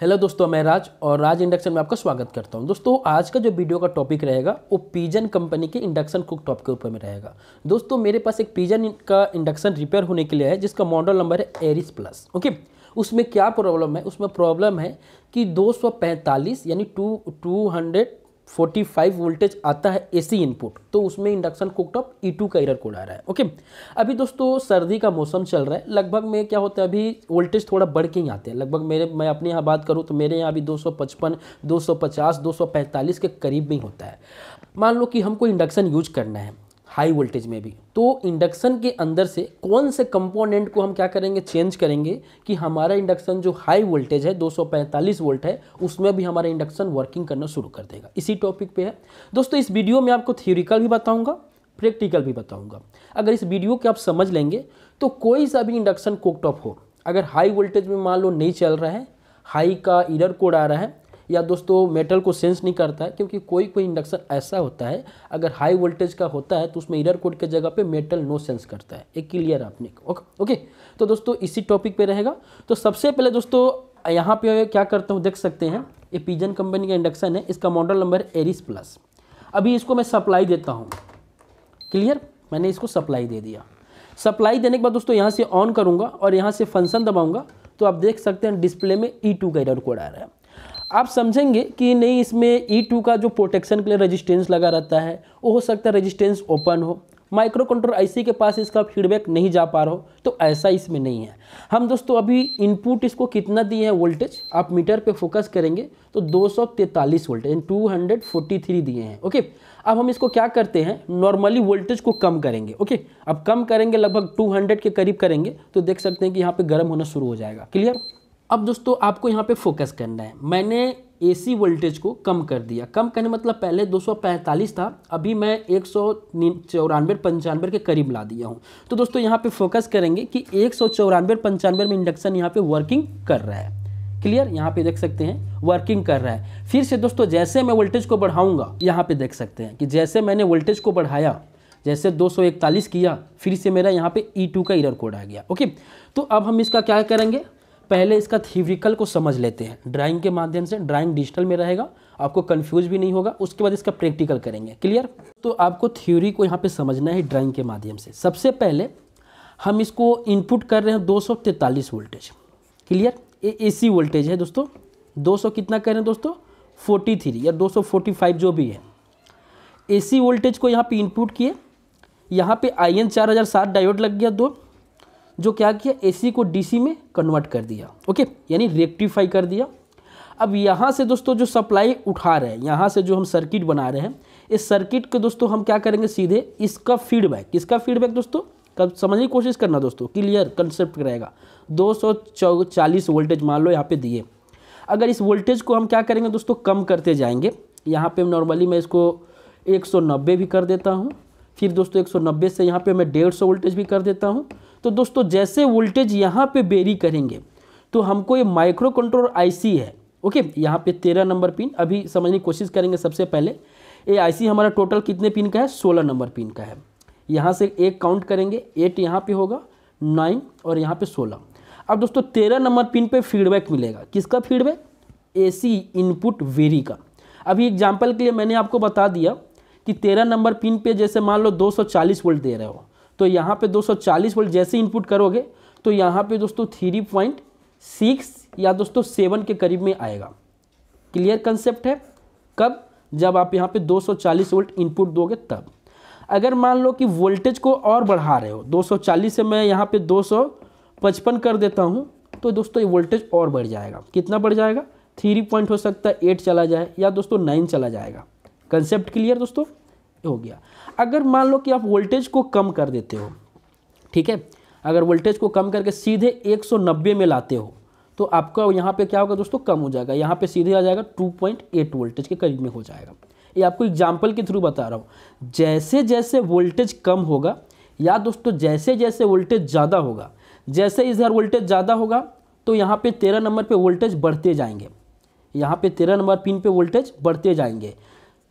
hello दोस्तों मैं राज और राज इंडक्शन में आपका स्वागत करता हूं दोस्तों आज का जो वीडियो का टॉपिक रहेगा वो पीजन कंपनी के इंडक्शन कुक टॉप के ऊपर में रहेगा दोस्तों मेरे पास एक पीजन का इंडक्शन रिपेयर होने के लिए है जिसका मॉडल नंबर है एरिस प्लस ओके उसमें क्या प्रॉब्लम है उसमें प्रॉब्लम है कि दो यानी टू टू हंड्रेड 45 वोल्टेज आता है एसी इनपुट तो उसमें induction cooktop E e two का इरर कोड आ रहा है ओके अभी दोस्तों सर्दी का मौसम चल रहा है लगभग में क्या होता है अभी वोल्टेज थोड़ा बढ़ के ही आते हैं लगभग मेरे मैं अपने यहाँ बात करूँ तो मेरे यहाँ अभी 255 250 245 के करीब में होता है मान लो कि हमको इंडक्शन यूज करना है हाई वोल्टेज में भी तो इंडक्शन के अंदर से कौन से कंपोनेंट को हम क्या करेंगे चेंज करेंगे कि हमारा इंडक्शन जो हाई वोल्टेज है 245 वोल्ट है उसमें भी हमारा इंडक्शन वर्किंग करना शुरू कर देगा इसी टॉपिक पे है दोस्तों इस वीडियो में आपको थियोरिकल भी बताऊंगा प्रैक्टिकल भी बताऊंगा अगर इस वीडियो के आप समझ लेंगे तो कोई सा भी इंडक्शन कोकटॉप हो अगर हाई वोल्टेज में मान लो नहीं चल रहा है हाई का इडर कोड आ रहा है या दोस्तों मेटल को सेंस नहीं करता है क्योंकि कोई कोई इंडक्शन ऐसा होता है अगर हाई वोल्टेज का होता है तो उसमें इरर कोड के जगह पे मेटल नो सेंस करता है एक क्लियर आपने ओके ओके तो दोस्तों इसी टॉपिक पे रहेगा तो सबसे पहले दोस्तों यहाँ पे क्या करता हूँ देख सकते हैं ये पीजन कंपनी का इंडक्शन है इसका मॉडल नंबर एरिस प्लस अभी इसको मैं सप्लाई देता हूँ क्लियर मैंने इसको सप्लाई दे दिया सप्लाई देने के बाद दोस्तों यहाँ से ऑन करूँगा और यहाँ से फंक्शन दबाऊँगा तो आप देख सकते हैं डिस्प्ले में ई e टू का इरर कोड आ रहा है आप समझेंगे कि नहीं इसमें ई e टू का जो प्रोटेक्शन के लिए रेजिस्टेंस लगा रहता है वो हो सकता है रेजिस्टेंस ओपन हो माइक्रो कंट्रोल आईसी के पास इसका फीडबैक नहीं जा पा रहा हो तो ऐसा इसमें नहीं है हम दोस्तों अभी इनपुट इसको कितना दिए हैं वोल्टेज आप मीटर पे फोकस करेंगे तो 243 voltage two hundred forty three दिए हैं ओके अब हम इसको क्या करते हैं नॉर्मली वोल्टेज को कम करेंगे ओके अब कम करेंगे लगभग 200 के करीब करेंगे तो देख सकते हैं कि यहाँ पर गर्म होना शुरू हो जाएगा क्लियर अब दोस्तों आपको यहाँ पे फोकस करना है मैंने एसी वोल्टेज को कम कर दिया कम करने मतलब पहले 245 था अभी मैं एक सौ चौरानवे पंचानवे के करीब ला दिया हूँ तो दोस्तों यहाँ पे फोकस करेंगे कि एक सौ चौरानवे पंचानवे में इंडक्शन यहाँ पे वर्किंग कर रहा है क्लियर यहाँ पे देख सकते हैं वर्किंग कर रहा है फिर से दोस्तों जैसे मैं वोल्टेज को बढ़ाऊंगा यहाँ पर देख सकते हैं कि जैसे मैंने वोल्टेज को बढ़ाया जैसे 241 किया फिर से मेरा यहाँ पे E2 का इरर कोड आ गया ओके तो अब हम इसका क्या करेंगे पहले इसका थ्योरिकल को समझ लेते हैं ड्राइंग के माध्यम से ड्राइंग डिजिटल में रहेगा आपको कंफ्यूज भी नहीं होगा उसके बाद इसका प्रैक्टिकल करेंगे क्लियर तो आपको थ्योरी को यहाँ पे समझना है ड्राइंग के माध्यम से सबसे पहले हम इसको इनपुट कर रहे हैं दो वोल्टेज क्लियर ये सी वोल्टेज है दोस्तों 200 कितना कह रहे हैं दोस्तों थ्री या 245 जो भी है एसी वोल्टेज को यहाँ पे इनपुट किए यहाँ पे आई एन चार डायोड लग गया दो जो क्या किया एसी को डीसी में कन्वर्ट कर दिया ओके यानी रेक्टिफाई कर दिया अब यहाँ से दोस्तों जो सप्लाई उठा रहे हैं यहाँ से जो हम सर्किट बना रहे हैं इस सर्किट के दोस्तों हम क्या करेंगे सीधे इसका फीडबैक इसका फीडबैक दोस्तों कब समझने की कोशिश करना दोस्तों क्लियर कंसेप्ट रहेगा दो वोल्टेज मान लो यहाँ पे दिए अगर इस वोल्टेज को हम क्या करेंगे दोस्तों कम करते जाएंगे यहाँ पे नॉर्मली मैं इसको 190 भी कर देता हूँ फिर दोस्तों 190 से यहाँ पे मैं डेढ़ वोल्टेज भी कर देता हूँ तो दोस्तों जैसे वोल्टेज यहाँ पे बेरी करेंगे तो हमको ये माइक्रो कंट्रोल आईसी है ओके यहाँ पे तेरह नंबर पिन अभी समझने की कोशिश करेंगे सबसे पहले ये आईसी हमारा टोटल कितने पिन का है सोलह नंबर पिन का है यहाँ से एक काउंट करेंगे एट यहाँ पे होगा नाइन और यहाँ पे सोलह अब दोस्तों तेरह नंबर पिन पे फीडबैक मिलेगा किसका फीडबैक एसी इनपुट वेरी का अभी एग्जाम्पल के लिए मैंने आपको बता दिया कि तेरह नंबर पिन पे जैसे मान लो 240 वोल्ट दे रहे हो तो यहाँ पे 240 वोल्ट जैसे इनपुट करोगे तो यहाँ पे दोस्तों थ्री पॉइंट सिक्स या दोस्तों सेवन के करीब में आएगा क्लियर कंसेप्ट है कब जब आप यहाँ पे 240 वोल्ट इनपुट दोगे तब अगर मान लो कि वोल्टेज को और बढ़ा रहे हो 240 से मैं यहाँ पे 255 कर देता हूँ तो दोस्तों ये वोल्टेज और बढ़ जाएगा कितना बढ़ जाएगा थ्री पॉइंट हो सकता है एट चला जाए या दोस्तों नाइन चला जाएगा कंसेप्ट क्लियर दोस्तों हो गया अगर मान लो कि आप वोल्टेज को कम कर देते हो ठीक है अगर वोल्टेज को कम करके सीधे 190 में लाते हो तो आपका यहाँ पे क्या होगा दोस्तों कम हो जाएगा यहाँ पे सीधे आ जाएगा 2.8 वोल्टेज के करीब में हो जाएगा ये आपको एग्जाम्पल के थ्रू बता रहा हूँ जैसे जैसे वोल्टेज कम होगा या दोस्तों जैसे जैसे वोल्टेज ज़्यादा होगा जैसे इधर वोल्टेज ज़्यादा होगा तो यहाँ पर तेरह नंबर पर वोल्टेज बढ़ते जाएंगे यहाँ पर तेरह नंबर पिन पर वोल्टेज बढ़ते जाएंगे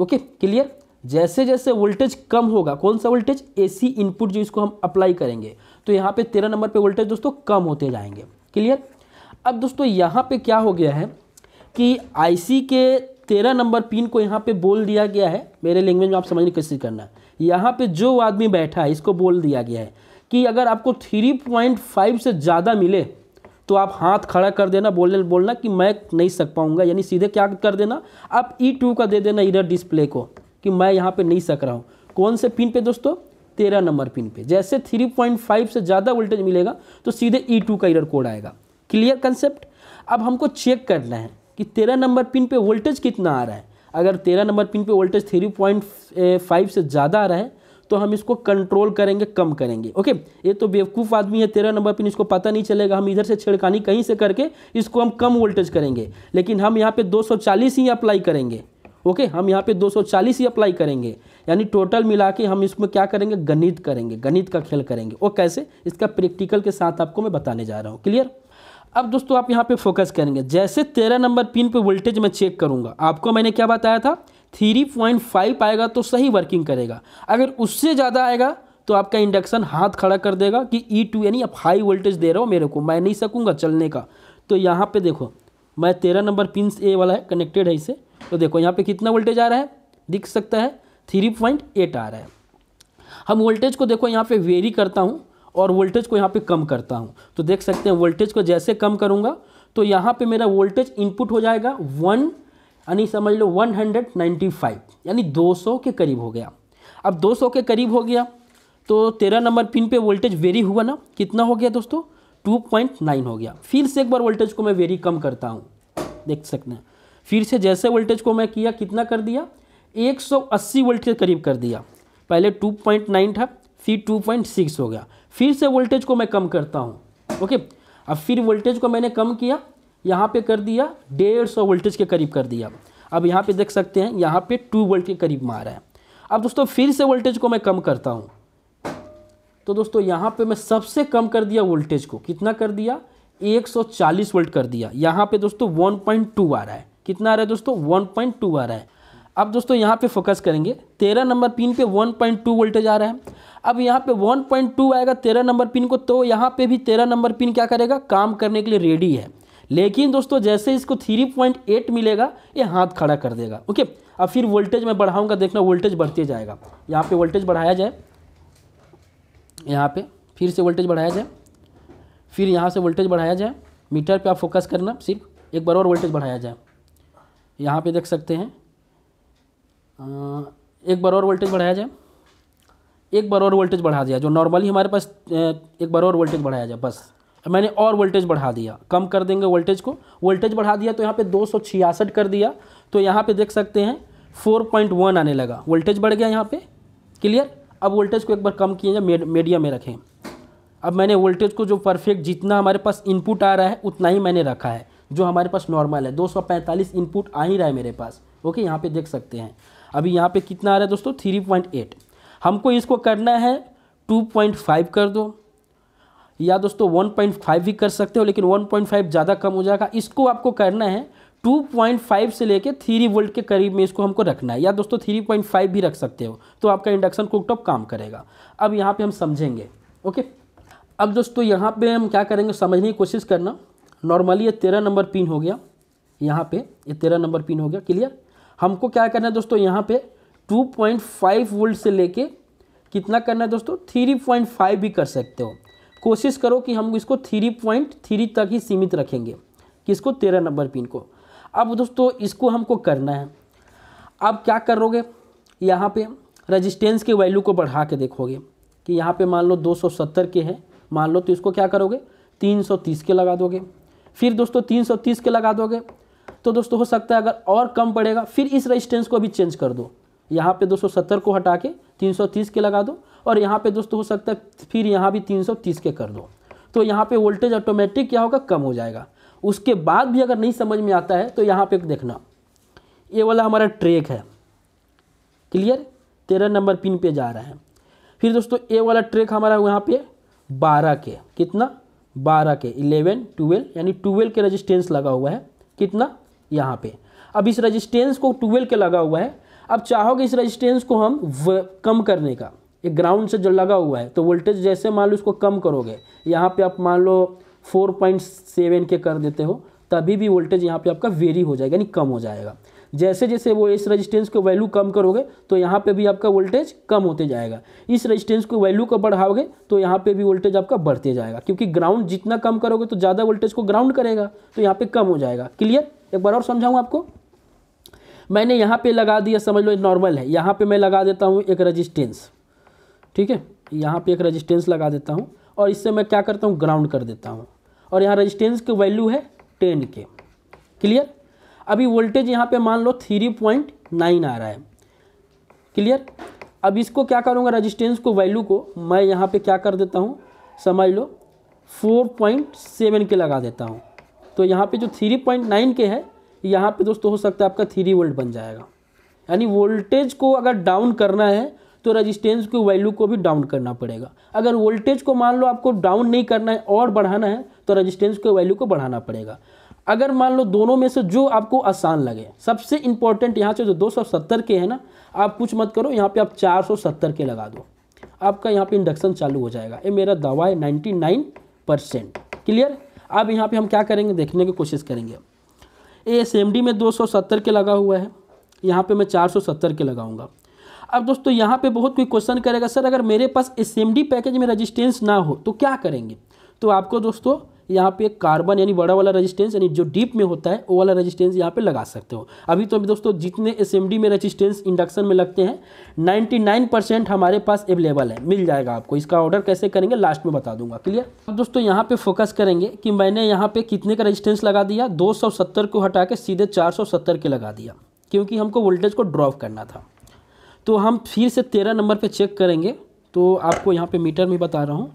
ओके क्लियर जैसे जैसे वोल्टेज कम होगा कौन सा वोल्टेज एसी इनपुट जो इसको हम अप्लाई करेंगे तो यहाँ पे तेरह नंबर पे वोल्टेज दोस्तों कम होते जाएंगे क्लियर अब दोस्तों यहाँ पे क्या हो गया है कि आईसी के तेरह नंबर पिन को यहाँ पे बोल दिया गया है मेरे लैंग्वेज में आप समझने की कोशिश करना यहाँ पे जो आदमी बैठा है इसको बोल दिया गया है कि अगर आपको थ्री पॉइंट फाइव से ज़्यादा मिले तो आप हाथ खड़ा कर देना बोलने बोलना कि मैं नहीं सक पाऊँगा यानी सीधे क्या कर देना आप ई e टू का दे देना इधर डिस्प्ले को कि मैं यहाँ पे नहीं सक रहा हूँ कौन से पिन पे दोस्तों तेरह नंबर पिन पे जैसे थ्री पॉइंट फाइव से ज़्यादा वोल्टेज मिलेगा तो सीधे ई e टू का इरर कोड आएगा क्लियर कंसेप्ट अब हमको चेक करना है कि तेरह नंबर पिन पे वोल्टेज कितना आ रहा है अगर तेरह नंबर पिन पे वोल्टेज थ्री पॉइंट फाइव से ज़्यादा आ रहा है तो हम इसको कंट्रोल करेंगे कम करेंगे ओके ये तो बेवकूफ़ आदमी है तेरह नंबर पिन इसको पता नहीं चलेगा हम इधर से छिड़कानी कहीं से करके इसको हम कम वोल्टेज करेंगे लेकिन हम यहाँ पे 240 ही अप्लाई करेंगे ओके हम यहाँ पे 240 ही अप्लाई करेंगे यानी टोटल मिला के हम इसमें क्या करेंगे गणित करेंगे गणित का खेल करेंगे वो कैसे इसका प्रैक्टिकल के साथ आपको मैं बताने जा रहा हूँ क्लियर अब दोस्तों आप यहाँ पे फोकस करेंगे जैसे तेरह नंबर पिन पे वोल्टेज मैं चेक करूँगा आपको मैंने क्या बताया था थ्री पॉइंट फाइव आएगा तो सही वर्किंग करेगा अगर उससे ज़्यादा आएगा तो आपका इंडक्शन हाथ खड़ा कर देगा कि ई e टू यानी आप हाई वोल्टेज दे रहे हो मेरे को मैं नहीं सकूँगा चलने का तो यहाँ पे देखो मैं तेरह नंबर पिन ए वाला है कनेक्टेड है इसे तो देखो यहाँ पे कितना वोल्टेज आ रहा है दिख सकता है थ्री पॉइंट एट आ रहा है हम वोल्टेज को देखो यहाँ पे वेरी करता हूँ और वोल्टेज को यहाँ पे कम करता हूँ तो देख सकते हैं वोल्टेज को जैसे कम करूँगा तो यहाँ पे मेरा वोल्टेज इनपुट हो जाएगा वन यानी समझ लो वन हंड्रेड नाइन्टी फाइव यानी दो सौ के करीब हो गया अब दो सौ के करीब हो गया तो तेरह नंबर पिन पे वोल्टेज वेरी हुआ ना कितना हो गया दोस्तों 2.9 हो गया फिर से एक बार वोल्टेज को मैं वेरी कम करता हूँ देख सकते हैं फिर से जैसे वोल्टेज को मैं किया कितना कर दिया 180 वोल्ट के करीब कर दिया पहले 2.9 था फिर 2.6 हो गया फिर से वोल्टेज को मैं कम करता हूँ ओके अब फिर वोल्टेज को मैंने कम किया यहाँ पे कर दिया डेढ़ सौ वोल्टेज के करीब कर दिया अब यहाँ पे देख सकते हैं यहाँ पे टू वोल्ट के करीब मारा है अब दोस्तों फिर से वोल्टेज को मैं कम करता हूँ तो दोस्तों यहाँ पे मैं सबसे कम कर दिया वोल्टेज को कितना कर दिया 140 वोल्ट कर दिया यहाँ पे दोस्तों 1.2 आ रहा है कितना आ रहा है दोस्तों 1.2 आ रहा है अब दोस्तों यहाँ पे फोकस करेंगे तेरह नंबर पिन पे 1.2 वोल्टेज आ रहा है अब यहाँ पे 1.2 आएगा तेरह नंबर पिन को तो यहाँ पे भी तेरह नंबर पिन क्या करेगा काम करने के लिए रेडी है लेकिन दोस्तों जैसे इसको थ्री मिलेगा ये हाथ खड़ा कर देगा ओके अब फिर वोल्टेज मैं बढ़ाऊँगा देखना वोल्टेज बढ़ते जाएगा यहाँ पर वोल्टेज बढ़ाया जाए यहाँ पे फिर से वोल्टेज बढ़ाया जाए फिर यहाँ से वोल्टेज बढ़ाया जाए मीटर पे आप फोकस करना सिर्फ एक बार और वोल्टेज बढ़ाया जाए यहाँ पे देख सकते हैं एक बार और वोल्टेज बढ़ाया जाए एक बार और वोल्टेज बढ़ा दिया जो नॉर्मली हमारे पास एक बार और वोल्टेज बढ़ाया जाए बस मैंने और वोल्टेज बढ़ा दिया कम कर देंगे वोल्टेज को वोल्टेज बढ़ा दिया तो यहाँ पे दो कर दिया तो यहाँ पे देख सकते हैं 4.1 आने लगा वोल्टेज बढ़ गया यहाँ पे क्लियर अब वोल्टेज को एक बार कम किए या मीडियम में रखें अब मैंने वोल्टेज को जो परफेक्ट जितना हमारे पास इनपुट आ रहा है उतना ही मैंने रखा है जो हमारे पास नॉर्मल है 245 इनपुट आ ही रहा है मेरे पास ओके यहाँ पे देख सकते हैं अभी यहाँ पे कितना आ रहा है दोस्तों 3.8 हमको इसको करना है 2.5 कर दो या दोस्तों 1.5 भी कर सकते हो लेकिन 1.5 ज़्यादा कम हो जाएगा इसको आपको करना है 2.5 से लेके थ्री वोल्ट के करीब में इसको हमको रखना है या दोस्तों 3.5 भी रख सकते हो तो आपका इंडक्शन कुकटॉप काम करेगा अब यहाँ पे हम समझेंगे ओके अब दोस्तों यहाँ पे हम क्या करेंगे समझने की कोशिश करना नॉर्मली ये तेरह नंबर पिन हो गया यहाँ पे ये तेरह नंबर पिन हो गया क्लियर हमको क्या करना है दोस्तों यहाँ पर टू वोल्ट से ले कितना करना है दोस्तों थ्री भी कर सकते हो कोशिश करो कि हम इसको थ्री तक ही सीमित रखेंगे किसको तेरह नंबर पिन को अब दोस्तों इसको हमको करना है अब क्या करोगे यहाँ पे रजिस्टेंस के वैल्यू को बढ़ा के देखोगे कि यहाँ पे मान लो 270 के हैं मान लो तो इसको क्या करोगे 330 के लगा दोगे फिर दोस्तों 330 के लगा दोगे तो दोस्तों हो सकता है अगर और कम पड़ेगा फिर इस रजिस्टेंस को अभी चेंज कर दो यहाँ पे 270 को हटा के 330 के लगा दो और यहाँ पे दोस्तों हो सकता है फिर यहाँ भी तीन के कर दो तो यहाँ पे वोल्टेज ऑटोमेटिक क्या होगा कम हो जाएगा उसके बाद भी अगर नहीं समझ में आता है तो यहाँ पे देखना ये वाला हमारा ट्रैक है क्लियर तेरह नंबर पिन पे जा रहा है फिर दोस्तों ए वाला ट्रैक हमारा यहाँ पे बारह के कितना बारह के इलेवन ट्वेल्व यानी ट्वेल्व के रजिस्टेंस लगा हुआ है कितना यहाँ पे अब इस रजिस्टेंस को ट्वेल्व के लगा हुआ है अब चाहोगे इस रजिस्टेंस को हम कम करने का एक ग्राउंड से जो लगा हुआ है तो वोल्टेज जैसे मान लो इसको कम करोगे यहाँ पे आप मान लो फोर पॉइंट सेवन के कर देते हो तभी भी वोल्टेज यहाँ पे आपका वेरी हो जाएगा यानी कम हो जाएगा जैसे जैसे वो इस रेजिस्टेंस को वैल्यू कम करोगे तो यहाँ पे भी आपका वोल्टेज कम होते जाएगा इस रेजिस्टेंस को वैल्यू को बढ़ाओगे तो यहाँ पे भी वोल्टेज आपका बढ़ते जाएगा क्योंकि ग्राउंड जितना कम करोगे तो ज़्यादा वोल्टेज को ग्राउंड करेगा तो यहाँ पे कम हो जाएगा क्लियर एक बार और समझाऊँ आपको मैंने यहाँ पर लगा दिया समझ लो नॉर्मल है यहाँ पर मैं लगा देता हूँ एक रजिस्टेंस ठीक है यहाँ पर एक रजिस्टेंस लगा देता हूँ और इससे मैं क्या करता हूँ ग्राउंड कर देता हूँ और यहाँ रजिस्टेंस की वैल्यू है टेन के क्लियर अभी वोल्टेज यहाँ पे मान लो थ्री पॉइंट नाइन आ रहा है क्लियर अब इसको क्या करूँगा रजिस्टेंस को वैल्यू को मैं यहाँ पे क्या कर देता हूँ समझ लो फोर पॉइंट सेवन के लगा देता हूँ तो यहाँ पे जो थ्री पॉइंट नाइन के है यहाँ पे दोस्तों हो सकता है आपका थ्री वोल्ट बन जाएगा यानी वोल्टेज को अगर डाउन करना है तो रजिस्टेंस के वैल्यू को भी डाउन करना पड़ेगा अगर वोल्टेज को मान लो आपको डाउन नहीं करना है और बढ़ाना है तो रजिस्टेंस के वैल्यू को बढ़ाना पड़ेगा अगर मान लो दोनों में से जो आपको आसान लगे सबसे इंपॉर्टेंट यहाँ से जो दो के है ना आप कुछ मत करो यहाँ पर आप चार के लगा दो आपका यहाँ पर इंडक्शन चालू हो जाएगा ये मेरा दावा है नाइन्टी परसेंट क्लियर अब यहाँ पर हम क्या करेंगे देखने की कोशिश करेंगे ए एस में 270 के लगा हुआ है यहाँ पे मैं 470 के लगाऊंगा अब दोस्तों यहाँ पे बहुत कोई क्वेश्चन करेगा सर अगर मेरे पास एस पैकेज में रजिस्टेंस ना हो तो क्या करेंगे तो आपको दोस्तों यहाँ पे कार्बन यानी बड़ा वाला रेजिस्टेंस यानी जो डीप में होता है वो वाला रेजिस्टेंस यहाँ पे लगा सकते हो अभी तो अभी दोस्तों जितने एस में रेजिस्टेंस इंडक्शन में लगते हैं 99 परसेंट हमारे पास अवेलेबल है मिल जाएगा आपको इसका ऑर्डर कैसे करेंगे लास्ट में बता दूंगा क्लियर अब दोस्तों यहाँ पे फोकस करेंगे कि मैंने यहाँ पे कितने का रजिस्टेंस लगा दिया दो को हटा के सीधे चार के लगा दिया क्योंकि हमको वोल्टेज को ड्रॉप करना था तो हम फिर से तेरह नंबर पे चेक करेंगे तो आपको यहाँ पे मीटर में बता रहा हूँ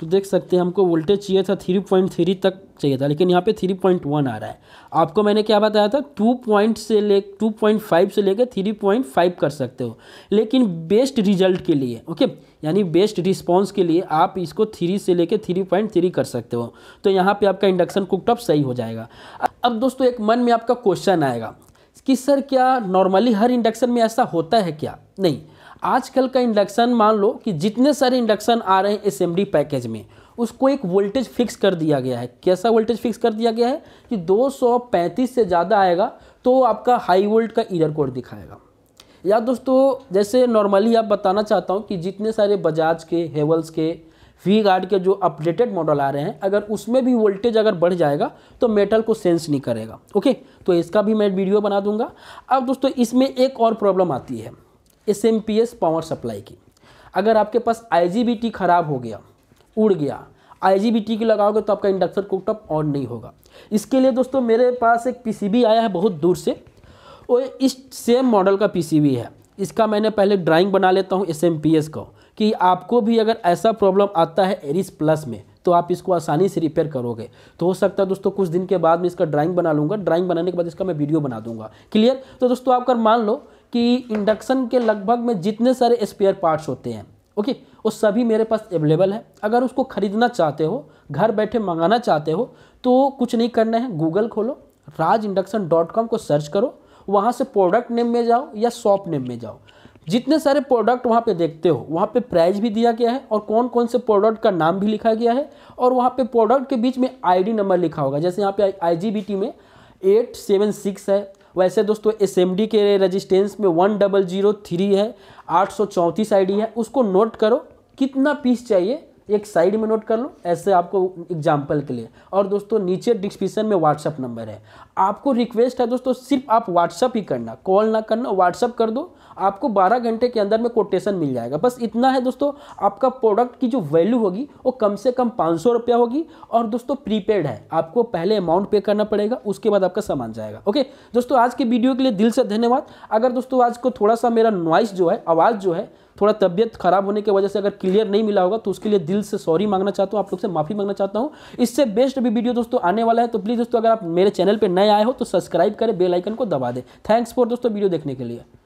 तो देख सकते हैं हमको वोल्टेज चाहिए था थ्री पॉइंट थ्री तक चाहिए था लेकिन यहाँ पे थ्री पॉइंट वन आ रहा है आपको मैंने क्या बताया था टू पॉइंट से ले टू पॉइंट फाइव से लेकर थ्री पॉइंट फाइव कर सकते हो लेकिन बेस्ट रिजल्ट के लिए ओके यानी बेस्ट रिस्पॉन्स के लिए आप इसको थ्री से लेकर थ्री पॉइंट थ्री कर सकते हो तो यहाँ पर आपका इंडक्शन कुकटॉप सही हो जाएगा अब दोस्तों एक मन में आपका क्वेश्चन आएगा कि सर क्या नॉर्मली हर इंडक्शन में ऐसा होता है क्या नहीं आजकल का इंडक्शन मान लो कि जितने सारे इंडक्शन आ रहे हैं एस पैकेज में उसको एक वोल्टेज फिक्स कर दिया गया है कैसा वोल्टेज फिक्स कर दिया गया है कि 235 से ज़्यादा आएगा तो आपका हाई वोल्ट का ईयर कोड दिखाएगा या दोस्तों जैसे नॉर्मली आप बताना चाहता हूँ कि जितने सारे बजाज के हेवल्स के वी गार्ड के जो अपडेटेड मॉडल आ रहे हैं अगर उसमें भी वोल्टेज अगर बढ़ जाएगा तो मेटल को सेंस नहीं करेगा ओके तो इसका भी मैं वीडियो बना दूंगा अब दोस्तों इसमें एक और प्रॉब्लम आती है एस पावर सप्लाई की अगर आपके पास आई ख़राब हो गया उड़ गया आई की लगाओगे तो आपका इंडक्शन कुकटॉप ऑन नहीं होगा इसके लिए दोस्तों मेरे पास एक बी आया है बहुत दूर से और इस सेम मॉडल का बी है इसका मैंने पहले ड्राइंग बना लेता हूँ एस एम पी एस का कि आपको भी अगर ऐसा प्रॉब्लम आता है एरिस प्लस में तो आप इसको आसानी से रिपेयर करोगे तो हो सकता है दोस्तों कुछ दिन के बाद मैं इसका ड्राइंग बना लूँगा ड्राइंग बनाने के बाद इसका मैं वीडियो बना दूंगा क्लियर तो दोस्तों आप कर मान लो कि इंडक्शन के लगभग में जितने सारे स्पेयर पार्ट्स होते हैं ओके वो सभी मेरे पास अवेलेबल है अगर उसको ख़रीदना चाहते हो घर बैठे मंगाना चाहते हो तो कुछ नहीं करना है गूगल खोलो राज डॉट कॉम को सर्च करो वहाँ से प्रोडक्ट नेम में जाओ या शॉप नेम में जाओ जितने सारे प्रोडक्ट वहाँ पे देखते हो वहाँ पे प्राइस भी दिया गया है और कौन कौन से प्रोडक्ट का नाम भी लिखा गया है और वहाँ पे प्रोडक्ट के बीच में आईडी नंबर लिखा होगा जैसे यहाँ पे आई में एट सेवन सिक्स है वैसे दोस्तों एस के रजिस्टेंस में वन डबल जीरो थ्री है आठ सौ चौंतीस आई है उसको नोट करो कितना पीस चाहिए एक साइड में नोट कर लो ऐसे आपको एग्जाम्पल के लिए और दोस्तों नीचे डिस्क्रिप्शन में व्हाट्सअप नंबर है आपको रिक्वेस्ट है दोस्तों सिर्फ आप व्हाट्सअप ही करना कॉल ना करना व्हाट्सअप कर दो आपको 12 घंटे के अंदर में कोटेशन मिल जाएगा बस इतना है दोस्तों आपका प्रोडक्ट की जो वैल्यू होगी वो कम से कम पाँच सौ रुपया होगी और दोस्तों प्रीपेड है आपको पहले अमाउंट पे करना पड़ेगा उसके बाद आपका सामान जाएगा ओके दोस्तों आज के वीडियो के लिए दिल से धन्यवाद अगर दोस्तों आज को थोड़ा सा मेरा नॉइस जो है आवाज़ जो है थोड़ा तबियत खराब होने की वजह से अगर क्लियर नहीं मिला होगा तो उसके लिए दिल से सॉरी मांगना चाहता हूँ आप लोग से माफ़ी मांगना चाहता हूँ इससे बेस्ट अभी वीडियो दोस्तों आने वाला है तो प्लीज़ दोस्तों अगर आप मेरे चैनल पर नए आए हो तो सब्सक्राइब करें बेलाइकन को दबा दें थैंक्स फॉर दोस्तों वीडियो देखने के लिए